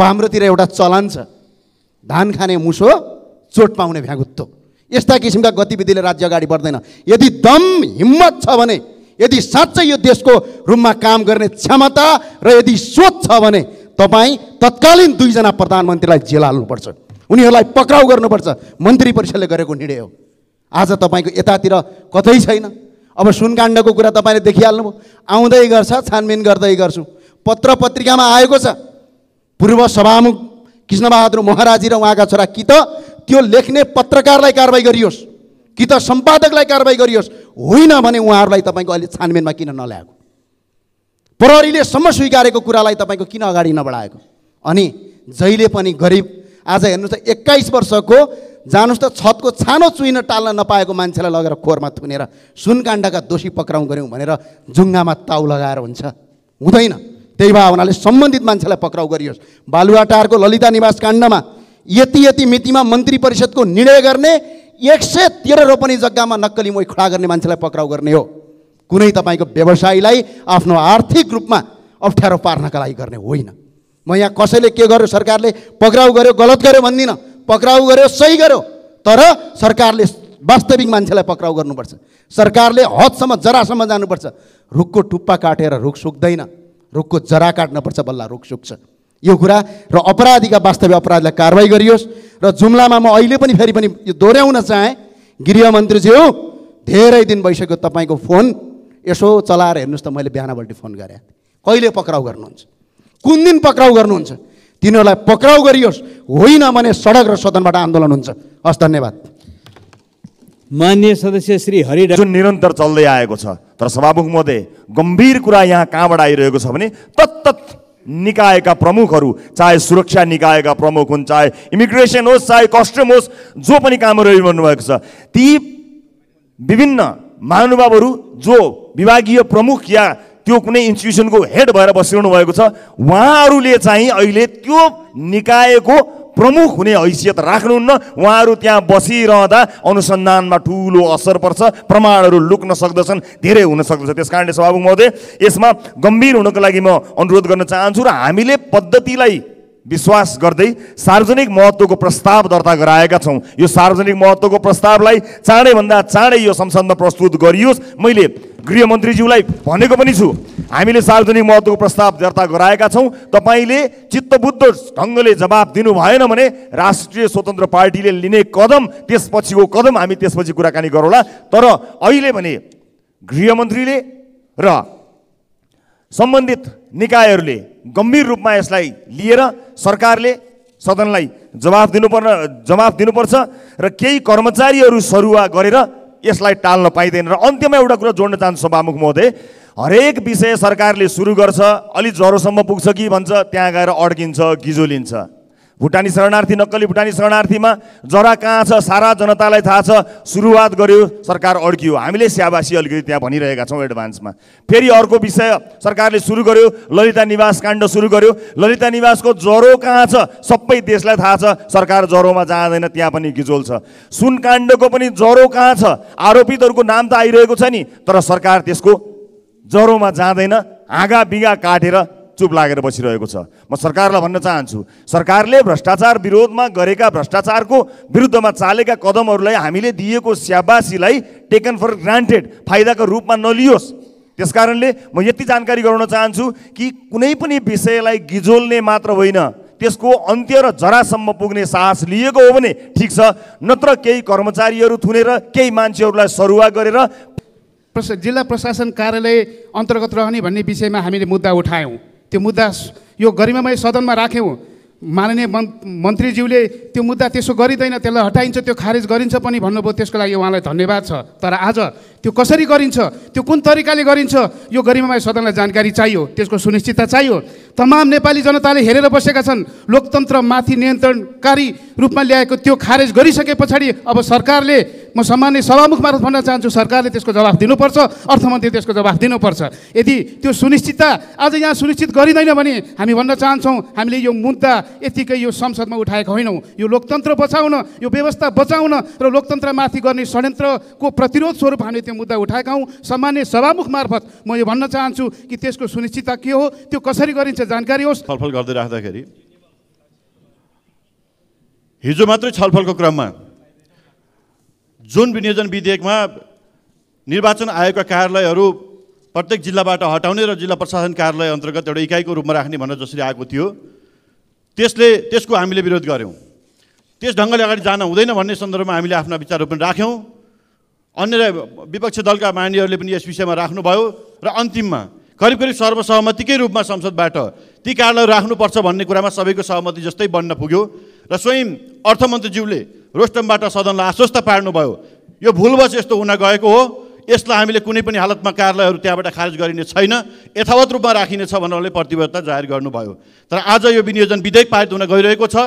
हाम्रोतिर एउटा चलन छ धान खाने मुसो चोट पाउने भ्यागुत्तो यस्ता किसिमका गतिविधिले राज्य अगाडि बढ्दैन यदि दम हिम्मत छ भने यदि साँच्चै यो देशको रूपमा काम गर्ने क्षमता र यदि सोच छ भने तपाईँ तत्कालीन दुईजना प्रधानमन्त्रीलाई जेल हाल्नुपर्छ उनीहरूलाई पक्राउ गर्नुपर्छ मन्त्री परिषदले गरेको निर्णय हो आज तपाईँको यतातिर कतै छैन अब सुनकाण्डको कुरा तपाईँले देखिहाल्नुभयो आउँदै गर्छ छानबिन गर्दै गर्छु पत्र पत्रिकामा आएको छ पूर्व सभामुख कृष्णबहादुर महाराजी र उहाँका छोरा कि त त्यो लेख्ने पत्रकारलाई कारवाही गरियोस् कि त सम्पादकलाई कारवाही गरियोस् होइन भने उहाँहरूलाई तपाईँको अहिले छानबिनमा किन नल्याएको प्रहरीलेसम्म स्वीकारेको कुरालाई तपाईँको किन अगाडि नबढाएको अनि जहिले पनि गरिब आज हेर्नुहोस् त एक्काइस वर्षको जानुहोस् त छतको छानो चुइन टाल्न नपाएको मान्छेलाई लगेर खोरमा थुनेर सुनकाण्डका दोषी पक्राउ गऱ्यौँ भनेर जुङ्गामा ताउ लगाएर हुन्छ हुँदैन त्यही भावनाले सम्बन्धित मान्छेलाई पक्राउ गरियोस् बालुवाटारको ललिता निवास काण्डमा यति यति मितिमा मन्त्री परिषदको निर्णय गर्ने एक सय तेह्र रोपनी जग्गामा नक्कली मोही खडा गर्ने मान्छेलाई पक्राउ गर्ने हो कुनै तपाईँको व्यवसायीलाई आफ्नो आर्थिक रूपमा अप्ठ्यारो पार्नका लागि गर्ने होइन म यहाँ कसैले के गर्यो सरकारले पक्राउ गर्यो गलत गर्यो भन्दिनँ पक्राउ गर्यो सही गर्यो तर सरकारले वास्तविक मान्छेलाई पक्राउ गर्नुपर्छ सरकारले हदसम्म जरासम्म जानुपर्छ रुखको टुप्पा काटेर रुख सुक्दैन रुखको जरा काट्नुपर्छ बल्ल रुख सुक्छ यो कुरा र अपराधीका वास्तविक अपराधलाई कारवाही गरियोस् र जुम्लामा म अहिले पनि फेरि पनि यो दोहोऱ्याउन चाहेँ गृहमन्त्रीज्यू धेरै दिन भइसक्यो तपाईँको फोन यसो चलाएर हेर्नुहोस् त मैले बिहानपल्ट फोन गरेँ कहिले पक्राउ गर्नुहुन्छ कुन दिन पक्राउ गर्नुहुन्छ तिनीहरूलाई पक्राउ गरियोस् होइन भने सडक र सदनबाट आन्दोलन हुन्छ हस् धन्यवाद मान्य सदस्य श्री हरि जुन निरन्तर चल्दै आएको छ तर सभामुख महोदय गम्भीर कुरा यहाँ कहाँबाट आइरहेको छ भने तत्त निकायका प्रमुखहरू चाहे सुरक्षा निकायका प्रमुख हुन् चाहे इमिग्रेसन होस् चाहे कस्टम होस् जो पनि कामहरू भएको छ ती विभिन्न महानुभावहरू जो विभागीय प्रमुख या त्यो कुनै इन्स्टिट्युसनको हेड भएर बसिरहनु भएको छ उहाँहरूले चाहिँ अहिले त्यो निकायको प्रमुख हुने हैसियत राख्नुहुन्न उहाँहरू त्यहाँ बसिरहँदा अनुसन्धानमा ठुलो असर पर्छ प्रमाणहरू लुक्न सक्दछन् धेरै हुन सक्दछ त्यस कारणले सभामुख महोदय यसमा गम्भीर हुनको लागि म अनुरोध गर्न चाहन्छु र हामीले पद्धतिलाई विश्वास गर्दै सार्वजनिक महत्त्वको प्रस्ताव दर्ता गराएका छौँ यो सार्वजनिक महत्त्वको प्रस्तावलाई चाँडैभन्दा चाँडै यो संसदमा प्रस्तुत गरियोस् मैले गृहमन्त्रीज्यूलाई भनेको पनि छु हामीले सार्वजनिक महत्त्वको प्रस्ताव दर्ता गराएका छौँ तपाईँले चित्तबुद्ध ढङ्गले जवाब दिनु भएन भने राष्ट्रिय स्वतन्त्र पार्टीले लिने कदम त्यसपछिको कदम हामी त्यसपछि कुराकानी गरौँला तर अहिले भने गृहमन्त्रीले र सम्बन्धित निकायहरूले गम्भीर रूपमा यसलाई लिएर सरकारले सदनलाई जवाफ दिनुपर्न जवाफ दिनुपर्छ र केही कर्मचारीहरू सरुवा गरेर यसलाई टाल्न पाइँदैन र अन्त्यमा एउटा कुरा जोड्न चाहन्छु सभामुख महोदय हरेक विषय सरकारले सुरु गर्छ अलि ज्वरोसम्म पुग्छ कि भन्छ त्यहाँ गएर अड्किन्छ गिजोलिन्छ भुटानी शरणार्थी नक्कली भुटानी शरणार्थीमा जरा कहाँ छ सारा जनतालाई थाहा छ सुरुवात गर्यो सरकार अड्कियो हामीले स्यावासी अलिकति त्यहाँ भनिरहेका छौँ एडभान्समा फेरि अर्को विषय सरकारले सुरु गर्यो ललिता निवास काण्ड सुरु गर्यो ललिता निवासको ज्वरो कहाँ छ सबै देशलाई थाहा छ सरकार ज्वरोमा जाँदैन त्यहाँ पनि गिजोल छ सुन काण्डको पनि ज्वरो कहाँ छ आरोपितहरूको नाम त आइरहेको छ नि तर सरकार त्यसको ज्वरोमा जाँदैन हाँगा बिगा काटेर चुप लागेर बसिरहेको छ म सरकारलाई भन्न चाहन्छु सरकारले भ्रष्टाचार विरोधमा गरेका भ्रष्टाचारको विरुद्धमा चालेका कदमहरूलाई हामीले दिएको स्याबासीलाई टेकन फर ग्रान्टेड फाइदाको रूपमा नलियोस् त्यसकारणले म यति जानकारी गराउन चाहन्छु कि कुनै पनि विषयलाई गिजोल्ने मात्र होइन त्यसको अन्त्य र जरासम्म पुग्ने साहस लिएको हो भने ठिक छ नत्र केही कर्मचारीहरू थुनेर केही मान्छेहरूलाई सरुवा गरेर जिल्ला प्रशासन कार्यालय अन्तर्गत रहने भन्ने विषयमा हामीले मुद्दा उठायौँ त्यो मुद्दा यो गरिमामय सदनमा राख्यौँ माननीय मन् मन्त्रीज्यूले त्यो मुद्दा त्यसो गरिँदैन त्यसलाई हटाइन्छ त्यो खारेज गरिन्छ पनि भन्नुभयो त्यसको लागि उहाँलाई धन्यवाद छ तर आज त्यो कसरी गरिन्छ त्यो कुन तरिकाले गरिन्छ यो गरिमामय सदनलाई जानकारी चाहियो त्यसको सुनिश्चितता चाहियो तमाम नेपाली जनताले हेरेर बसेका छन् लोकतन्त्रमाथि नियन्त्रणकारी रूपमा ल्याएको त्यो खारेज गरिसके पछाडि अब सरकारले म सम्मान्य सभामुख मार्फत भन्न चाहन्छु सरकारले त्यसको जवाफ दिनुपर्छ अर्थमन्त्री त्यसको जवाफ दिनुपर्छ यदि त्यो सुनिश्चितता आज यहाँ सुनिश्चित गरिँदैन भने हामी भन्न चाहन्छौँ हामीले यो मुद्दा यतिकै यो संसदमा उठाएको होइनौँ यो लोकतन्त्र बचाउन यो व्यवस्था बचाउन र लोकतन्त्रमाथि गर्ने षड्यन्त्रको प्रतिरोध स्वरूप हामीले त्यो मुद्दा उठाएका हौँ सामान्य सभामुख मार्फत म यो भन्न चाहन्छु कि त्यसको सुनिश्चितता के हो त्यो कसरी गरिन्छ जानकारी होस् छलफल गर्दै राख्दाखेरि हिजो मात्रै छलफलको क्रममा जुन विनियोजन विधेयकमा निर्वाचन आयोगका कार्यालयहरू प्रत्येक जिल्लाबाट हटाउने र जिल्ला प्रशासन कार्यालय अन्तर्गत एउटा इकाइको रूपमा राख्ने भनेर जसरी आएको थियो त्यसले त्यसको हामीले विरोध गऱ्यौँ त्यस ढङ्गले अगाडि जान हुँदैन भन्ने सन्दर्भमा हामीले आफ्ना विचारहरू पनि राख्यौँ अन्य विपक्षी दलका मान्यहरूले पनि यस विषयमा राख्नुभयो र अन्तिममा करिब करिब सर्वसहमतिकै रूपमा संसदबाट ती कार्यालय राख्नुपर्छ भन्ने कुरामा सबैको सहमति जस्तै बन्न पुग्यो र स्वयं अर्थमन्त्रीज्यूले रोस्टमबाट सदनलाई आश्वस्त पार्नुभयो यो भुलवश यस्तो हुन गएको हो यसलाई हामीले कुनै पनि हालतमा कार्यालयहरू त्यहाँबाट खारेज गरिने छैन यथावत रूपमा राखिनेछ भनेर प्रतिबद्धता जाहेर गर्नुभयो तर आज यो विनियोजन विधेयक पारित हुन गइरहेको छ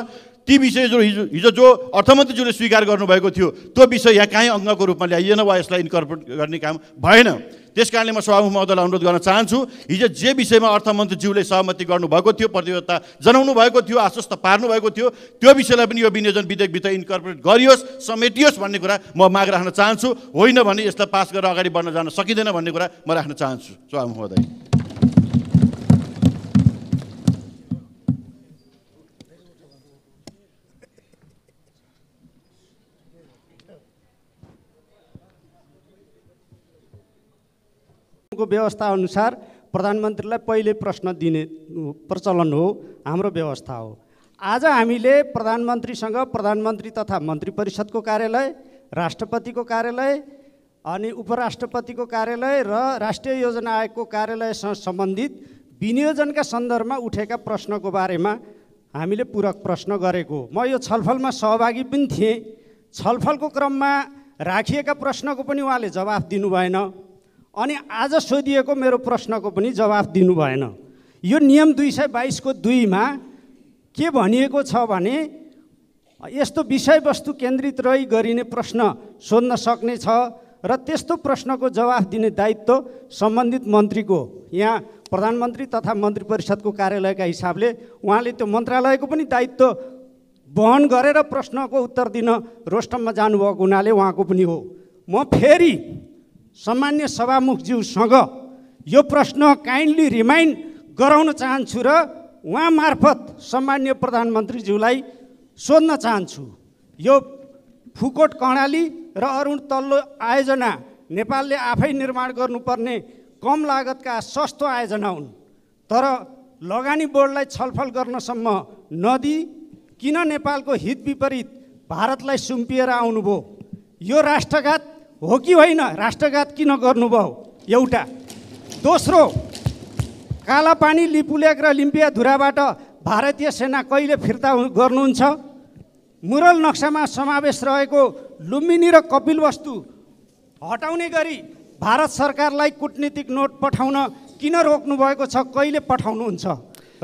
ती विषयहरू हिजो हिजो जो अर्थमन्त्रीज्यूले स्वीकार गर्नुभएको थियो त्यो विषय यहाँ काहीँ अङ्गको रूपमा ल्याइएन वा यसलाई इन्कर्पोरेट गर्ने काम भएन त्यस कारणले म सभामुख महोदयलाई अनुरोध गर्न चाहन्छु हिजो जे विषयमा अर्थमन्त्रीज्यूले सहमति गर्नुभएको थियो प्रतिबद्धता जनाउनु भएको थियो आश्वस्त पार्नुभएको थियो त्यो विषयलाई पनि यो विनियोजन विधेयकभित्र इन्कर्पोरेट गरियोस् समेटियोस् भन्ने कुरा म माग राख्न चाहन्छु होइन भने यसलाई पास गरेर अगाडि बढ्न जान सकिँदैन भन्ने कुरा म राख्न चाहन्छु सभामुख महोदय व्यवस्था अनुसार प्रधानमन्त्रीलाई पहिले प्रश्न दिने प्रचलन हो हाम्रो व्यवस्था हो आज हामीले प्रधानमन्त्रीसँग प्रधानमन्त्री तथा मन्त्री परिषदको कार्यालय राष्ट्रपतिको कार्यालय अनि उपराष्ट्रपतिको कार्यालय र राष्ट्रिय योजना आयोगको कार्यालयसँग सम्बन्धित विनियोजनका सन्दर्भमा उठेका प्रश्नको बारेमा हामीले पूरक प्रश्न गरेको म यो छलफलमा सहभागी पनि थिएँ छलफलको क्रममा राखिएका प्रश्नको पनि उहाँले जवाफ दिनु भएन अनि आज सोधिएको मेरो प्रश्नको पनि जवाफ दिनु भएन यो नियम दुई सय बाइसको दुईमा के भनिएको छ भने यस्तो विषयवस्तु केन्द्रित रही गरिने प्रश्न सोध्न सक्ने छ र त्यस्तो प्रश्नको जवाफ दिने दायित्व सम्बन्धित मन्त्रीको यहाँ प्रधानमन्त्री तथा मन्त्री परिषदको कार्यालयका हिसाबले उहाँले त्यो मन्त्रालयको पनि दायित्व वहन गरेर प्रश्नको उत्तर दिन रोस्टममा जानुभएको हुनाले उहाँको पनि हो म फेरि सामान्य सभामुखज्यूसँग यो प्रश्न काइन्डली रिमाइन्ड गराउन चाहन्छु र उहाँ मार्फत सामान्य प्रधानमन्त्रीज्यूलाई सोध्न चाहन्छु यो फुकोट कर्णाली र अरुण तल्लो आयोजना नेपालले आफै निर्माण गर्नुपर्ने कम लागतका सस्तो आयोजना हुन् तर लगानी बोर्डलाई छलफल गर्नसम्म नदी किन नेपालको हित विपरीत भारतलाई सुम्पिएर आउनुभयो यो राष्ट्रघात हो कि होइन राष्ट्रघात किन गर्नुभयो एउटा दोस्रो कालापानी लिपुलेक र लिम्पिया धुराबाट भारतीय सेना कहिले फिर्ता गर्नुहुन्छ मुरल नक्सामा समावेश रहेको लुम्बिनी र कपिल वस्तु हटाउने गरी भारत सरकारलाई कुटनीतिक नोट पठाउन किन रोक्नु भएको छ कहिले पठाउनुहुन्छ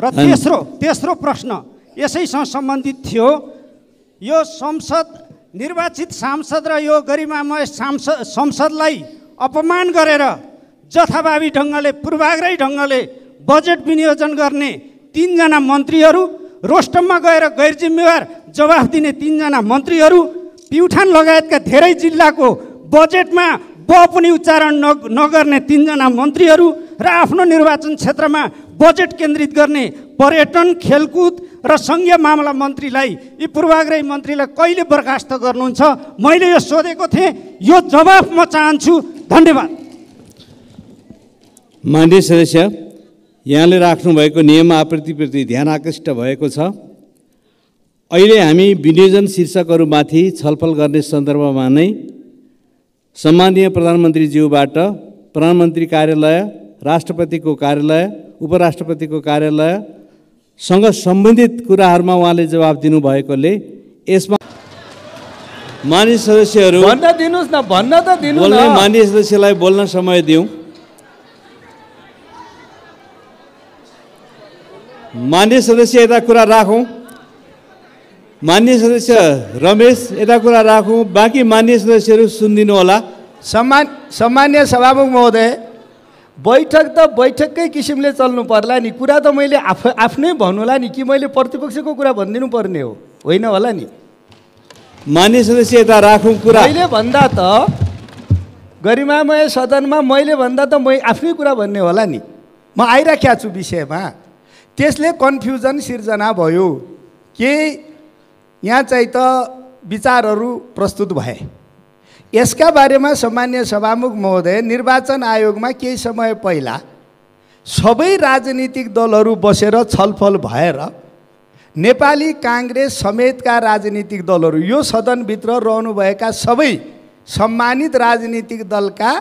र तेस्रो तेस्रो प्रश्न यसैसँग सम्बन्धित थियो यो संसद निर्वाचित सांसद र यो गरिमामय सांसद संसदलाई अपमान गरेर जथाभावी ढङ्गले पूर्वाग्रही ढङ्गले बजेट विनियोजन गर्ने तिनजना मन्त्रीहरू रोस्टममा गएर गैर जिम्मेवार जवाफ दिने तिनजना मन्त्रीहरू प्युठान लगायतका धेरै जिल्लाको बजेटमा ब पनि उच्चारण न नगर्ने तिनजना मन्त्रीहरू र आफ्नो निर्वाचन क्षेत्रमा बजेट केन्द्रित गर्ने पर्यटन खेलकुद र सङ्घीय मामला मन्त्रीलाई यी पूर्वाग्रही मन्त्रीलाई कहिले बर्खास्त गर्नुहुन्छ मैले यो सोधेको थिएँ यो जवाफ म चाहन्छु धन्यवाद मान्य सदस्य यहाँले राख्नुभएको नियम आपूर्तिप्रति ध्यान आकृष्ट भएको छ अहिले हामी विनियोजन शीर्षकहरूमाथि छलफल गर्ने सन्दर्भमा नै सम्मानीय प्रधानमन्त्रीज्यूबाट प्रधानमन्त्री कार्यालय राष्ट्रपतिको कार्यालय उपराष्ट्रपतिको कार्यालय सँग सम्बन्धित कुराहरूमा उहाँले जवाब दिनुभएकोले यसमा मानिस सदस्यहरू भन्न दिनुहोस् न भन्न त दिनु मानिस सदस्यलाई बोल्न समय दिउँ मान्य सदस्य यता कुरा राखौँ मान्य सदस्य रमेश यता कुरा राखौँ बाँकी मान्य सदस्यहरू सुनिदिनु होला सम्मान सम्मान्य सभामुख महोदय बैठक त बैठककै किसिमले चल्नु पर्ला नि कुरा त मैले आफ आफ्नै भन्नुला नि कि मैले प्रतिपक्षको कुरा भनिदिनु पर्ने हो होइन होला नि यता राखौँ कुरा मैले भन्दा त गरिमामय सदनमा मैले भन्दा त मै आफ्नै कुरा भन्ने होला नि म आइराखेको छु विषयमा त्यसले कन्फ्युजन सिर्जना भयो के यहाँ चाहिँ त विचारहरू प्रस्तुत भए यसका बारेमा सामान्य सभामुख महोदय निर्वाचन आयोगमा केही समय पहिला सबै राजनीतिक दलहरू बसेर छलफल भएर नेपाली काङ्ग्रेस समेतका राजनीतिक दलहरू यो सदनभित्र रहनुभएका सबै सम्मानित राजनीतिक दलका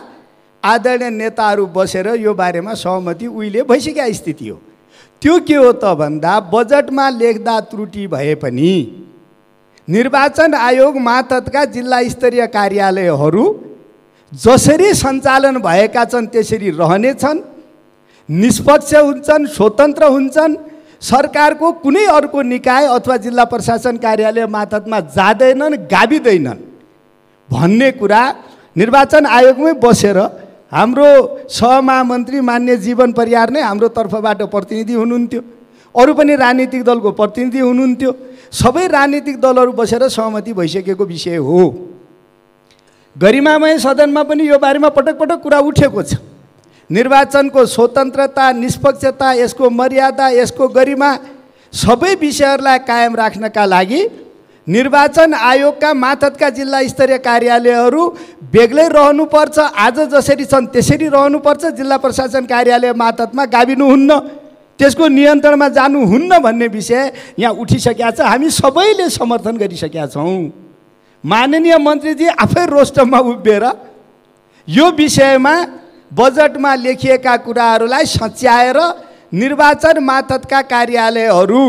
आदरणीय नेताहरू बसेर यो बारेमा सहमति उहिले भइसकेका स्थिति हो त्यो के हो त भन्दा बजेटमा लेख्दा त्रुटि भए पनि निर्वाचन आयोग मातहतका जिल्ला स्तरीय कार्यालयहरू जसरी सञ्चालन भएका छन् त्यसरी रहनेछन् निष्पक्ष हुन्छन् स्वतन्त्र हुन्छन् सरकारको कुनै अर्को निकाय अथवा जिल्ला प्रशासन कार्यालय मातहतमा जाँदैनन् गाविँदैनन् भन्ने कुरा निर्वाचन आयोगमै बसेर हाम्रो सहमहामन्त्री मान्य जीवन परियार नै हाम्रो तर्फबाट प्रतिनिधि हुनुहुन्थ्यो अरू पनि राजनीतिक दलको प्रतिनिधि हुनुहुन्थ्यो सबै राजनीतिक दलहरू बसेर सहमति भइसकेको विषय हो गरिमामय सदनमा पनि यो बारेमा पटक पटक कुरा उठेको छ निर्वाचनको स्वतन्त्रता निष्पक्षता यसको मर्यादा यसको गरिमा सबै विषयहरूलाई कायम राख्नका लागि निर्वाचन आयोगका माथतका जिल्ला स्तरीय कार्यालयहरू बेग्लै रहनुपर्छ आज जसरी छन् त्यसरी रहनुपर्छ जिल्ला प्रशासन कार्यालय मातहतमा गाविनुहुन्न त्यसको नियन्त्रणमा जानुहुन्न भन्ने विषय यहाँ उठिसकेका छ हामी सबैले समर्थन गरिसकेका छौँ माननीय मन्त्रीजी आफै रोस्टममा उभिएर यो विषयमा बजटमा लेखिएका कुराहरूलाई सच्याएर निर्वाचन मातका कार्यालयहरू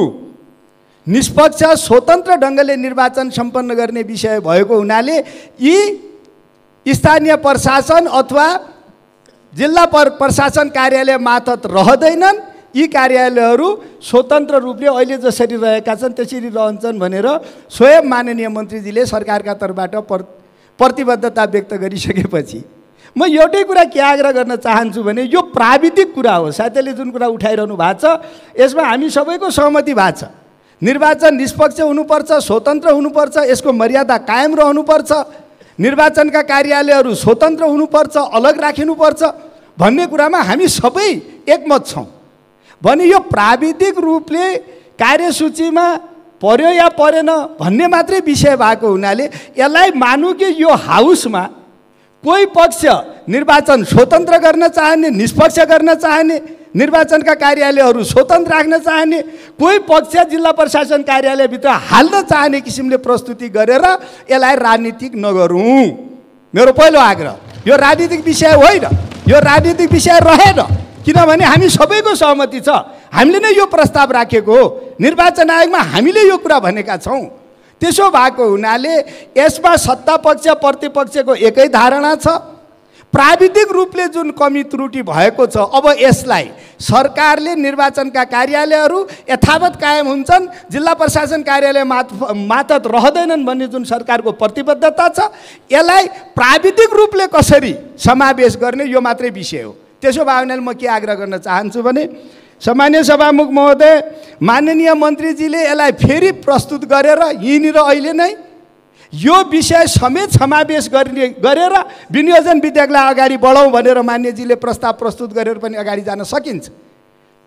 निष्पक्ष स्वतन्त्र ढङ्गले निर्वाचन सम्पन्न गर्ने विषय भएको हुनाले यी स्थानीय प्रशासन अथवा जिल्ला पर प्रशासन कार्यालय मातत रहँदैनन् यी कार्यालयहरू स्वतन्त्र रूपले अहिले जसरी रहेका छन् त्यसरी रहन्छन् भनेर स्वयं माननीय मन्त्रीजीले सरकारका तर्फबाट पर प्रतिबद्धता व्यक्त गरिसकेपछि म एउटै कुरा के आग्रह गर्न चाहन्छु भने यो प्राविधिक कुरा हो साथीले जुन कुरा उठाइरहनु भएको छ यसमा हामी सबैको सहमति भएको छ निर्वाचन निष्पक्ष हुनुपर्छ स्वतन्त्र हुनुपर्छ यसको मर्यादा कायम रहनुपर्छ निर्वाचनका कार्यालयहरू स्वतन्त्र हुनुपर्छ अलग राखिनुपर्छ भन्ने कुरामा हामी सबै एकमत छौँ भने यो प्राविधिक रूपले कार्यसूचीमा पर्यो या परेन भन्ने मात्रै विषय भएको हुनाले यसलाई मानु कि यो हाउसमा कोही पक्ष निर्वाचन स्वतन्त्र गर्न चाहने निष्पक्ष गर्न चाहने निर्वाचनका कार्यालयहरू स्वतन्त्र राख्न चाहने कोही पक्ष जिल्ला प्रशासन कार्यालयभित्र हाल्न चाहने किसिमले प्रस्तुति गरेर यसलाई राजनीतिक नगरौँ मेरो पहिलो आग्रह यो राजनीतिक विषय होइन यो राजनीतिक विषय रहेन किनभने हामी सबैको सहमति छ हामीले नै यो प्रस्ताव राखेको हो निर्वाचन आयोगमा हामीले यो कुरा भनेका छौँ त्यसो भएको हुनाले यसमा सत्ता पक्ष प्रतिपक्षको एकै धारणा छ प्राविधिक रूपले जुन कमी त्रुटि भएको छ अब यसलाई सरकारले निर्वाचनका कार्यालयहरू यथावत कायम हुन्छन् जिल्ला प्रशासन कार्यालय मात मातत रहँदैनन् भन्ने जुन सरकारको प्रतिबद्धता छ यसलाई प्राविधिक रूपले कसरी समावेश गर्ने यो मात्रै विषय हो त्यसो भावनाले हुनाले म के आग्रह गर्न चाहन्छु भने सामान्य सभामुख महोदय माननीय मन्त्रीजीले यसलाई फेरि प्रस्तुत गरेर यहीँनिर अहिले नै यो विषय समेत समावेश गर्ने गरेर विनियोजन विधेयकलाई अगाडि बढाउँ भनेर मान्यजीले प्रस्ताव प्रस्तुत गरेर पनि अगाडि जान सकिन्छ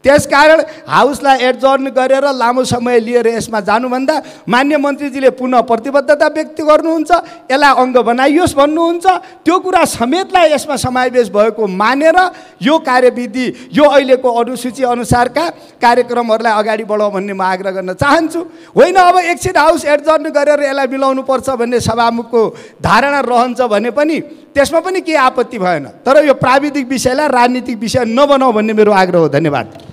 त्यसकारण हाउसलाई एडजर्न गरेर लामो समय लिएर यसमा जानुभन्दा मान्य मन्त्रीजीले पुनः प्रतिबद्धता व्यक्त गर्नुहुन्छ यसलाई अङ्ग बनाइयोस् भन्नुहुन्छ त्यो कुरा समेतलाई यसमा समावेश भएको मानेर यो कार्यविधि यो अहिलेको अनुसूची अनुसारका कार्यक्रमहरूलाई अगाडि बढाउँ भन्ने म आग्रह गर्न चाहन्छु होइन अब एकछिन हाउस एडजर्न गरेर यसलाई मिलाउनुपर्छ भन्ने सभामुखको धारणा रहन्छ भने पनि त्यसमा पनि केही आपत्ति भएन तर यो प्राविधिक विषयलाई राजनीतिक विषय नबनाऊ भन्ने मेरो आग्रह हो धन्यवाद